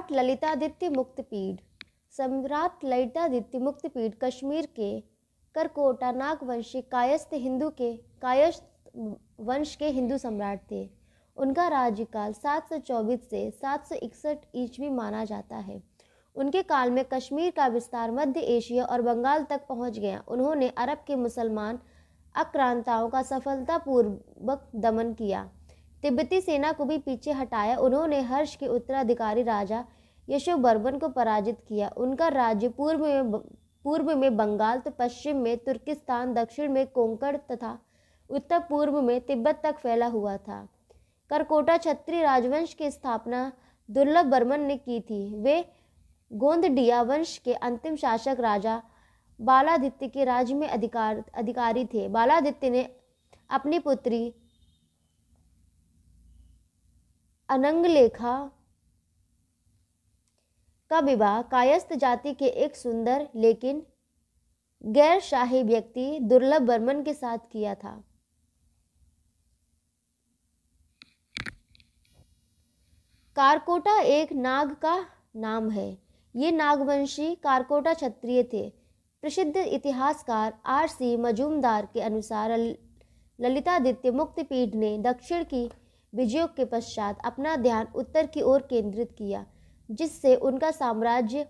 सम्राट ललितादित्य मुक्तपीठ सम्राट ललितादित्य मुक्तपीठ कश्मीर के करकोटा नागवंशी कायस्थ हिंदू के कायस्थ वंश के हिंदू सम्राट थे उनका राज्यकाल 724 से 761 ईस्वी माना जाता है उनके काल में कश्मीर का विस्तार मध्य एशिया और बंगाल तक पहुंच गया उन्होंने अरब के मुसलमान आक्रांताओं का सफलतापूर्वक दमन किया तिब्बती सेना को भी पीछे हटाया उन्होंने हर्ष के उत्तराधिकारी राजा बर्बन को पराजित किया उनका राज्य पूर्व में पूर्व में बंगाल तो पश्चिम में तुर्किस्तान दक्षिण में कोंकण तथा उत्तर पूर्व में तिब्बत तक फैला हुआ था करकोटा क्षत्रिय राजवंश की स्थापना दुर्लभ बर्मन ने की थी वे गोंदडिया वंश के अंतिम शासक राजा बालादित्य के राज्य में अधिकार अधिकारी थे बालादित्य ने अपनी पुत्री अनंगलेखा का विवाह कायस्थ जाति के एक सुंदर लेकिन गैर शाही व्यक्ति दुर्लभ बर्मन के साथ किया था कारकोटा एक नाग का नाम है ये नागवंशी कारकोटा क्षत्रिय थे प्रसिद्ध इतिहासकार आर सी मजूमदार के अनुसार ललितादित्य मुक्तिपीठ ने दक्षिण की विजयों के पश्चात अपना ध्यान उत्तर की ओर केंद्रित किया जिससे उनका साम्राज्य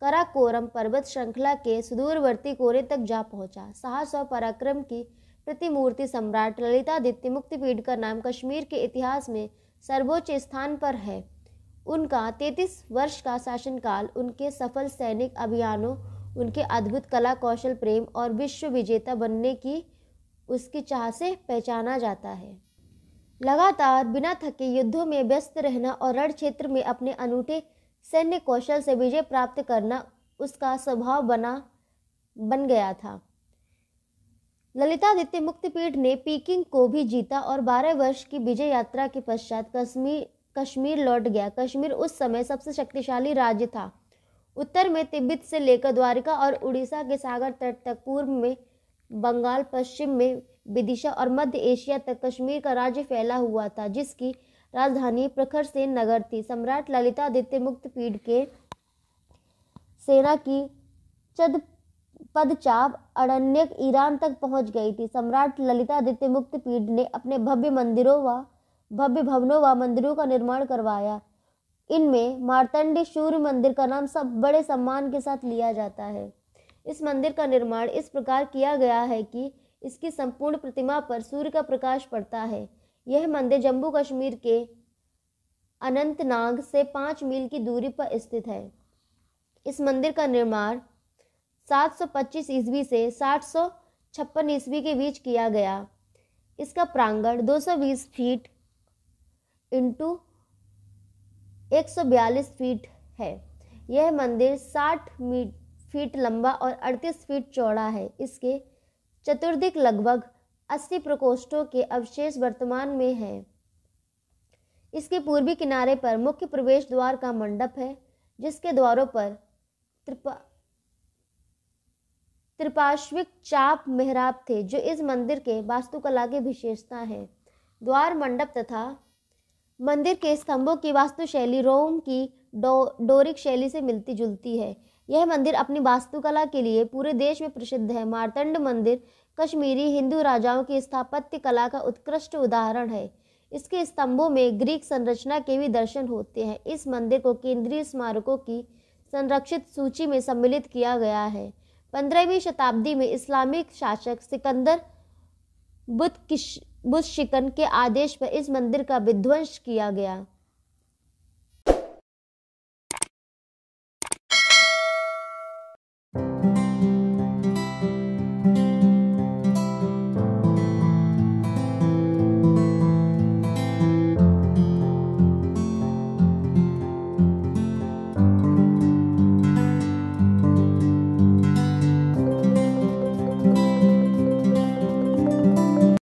कराकोरम पर्वत श्रृंखला के सुदूरवर्ती कोरे तक जा पहुंचा साहस और पराक्रम की प्रतिमूर्ति सम्राट ललितादित्य मुक्तिपीठ का नाम कश्मीर के इतिहास में सर्वोच्च स्थान पर है उनका तैतीस वर्ष का शासनकाल उनके सफल सैनिक अभियानों उनके अद्भुत कला कौशल प्रेम और विश्व विजेता बनने की उसकी चाह से पहचाना जाता है लगातार बिना थके युद्धों में व्यस्त रहना और रण क्षेत्र में अपने अनूठे सैन्य कौशल से विजय प्राप्त करना उसका स्वभाव बना बन गया था ललितादित्य मुक्तिपीठ ने पीकिंग को भी जीता और 12 वर्ष की विजय यात्रा के पश्चात कश्मीर कश्मीर लौट गया कश्मीर उस समय सबसे शक्तिशाली राज्य था उत्तर में तिब्बत से लेकर द्वारिका और उड़ीसा के सागर तट तक पूर्व में बंगाल पश्चिम में विदिशा और मध्य एशिया तक कश्मीर का राज्य फैला हुआ था जिसकी राजधानी प्रखर सेन नगर थी सम्राट ललितादित्य मुक्तपीठ के सेना की चद पदचाप अरण्य ईरान तक पहुंच गई थी सम्राट ललितादित्य मुक्तपीठ ने अपने भव्य मंदिरों व भव्य भवनों व मंदिरों का निर्माण करवाया इनमें मार्तंड सूर्य मंदिर का नाम सब बड़े सम्मान के साथ लिया जाता है इस मंदिर का निर्माण इस प्रकार किया गया है कि इसकी संपूर्ण प्रतिमा पर सूर्य का प्रकाश पड़ता है यह मंदिर जम्मू कश्मीर के अनंतनाग से पाँच मील की दूरी पर स्थित है इस मंदिर का निर्माण 725 ईस्वी से साठ सौ छप्पन ईस्वी के बीच किया गया इसका प्रांगण 220 फीट इंटू 142 फीट है यह मंदिर 60 फीट लंबा और 38 फीट चौड़ा है इसके चतुर्दिक लगभग 80 प्रकोष्ठों के अवशेष वर्तमान में हैं इसके पूर्वी किनारे पर मुख्य प्रवेश द्वार का मंडप है जिसके द्वारों पर त्रिपा त्रिपाश्विक चाप मेहराब थे जो इस मंदिर के वास्तुकला की विशेषता है द्वार मंडप तथा मंदिर के स्तंभों की वास्तुशैली रोम की डो डोरिक शैली से मिलती जुलती है यह मंदिर अपनी वास्तुकला के लिए पूरे देश में प्रसिद्ध है मारतंड मंदिर कश्मीरी हिंदू राजाओं की स्थापत्य कला का उत्कृष्ट उदाहरण है इसके स्तंभों में ग्रीक संरचना के भी दर्शन होते हैं इस मंदिर को केंद्रीय स्मारकों की संरक्षित सूची में सम्मिलित किया गया है पंद्रहवीं शताब्दी में इस्लामिक शासक सिकंदर बुद्ध बुद्ध शिकन के आदेश पर इस मंदिर का विध्वंस किया गया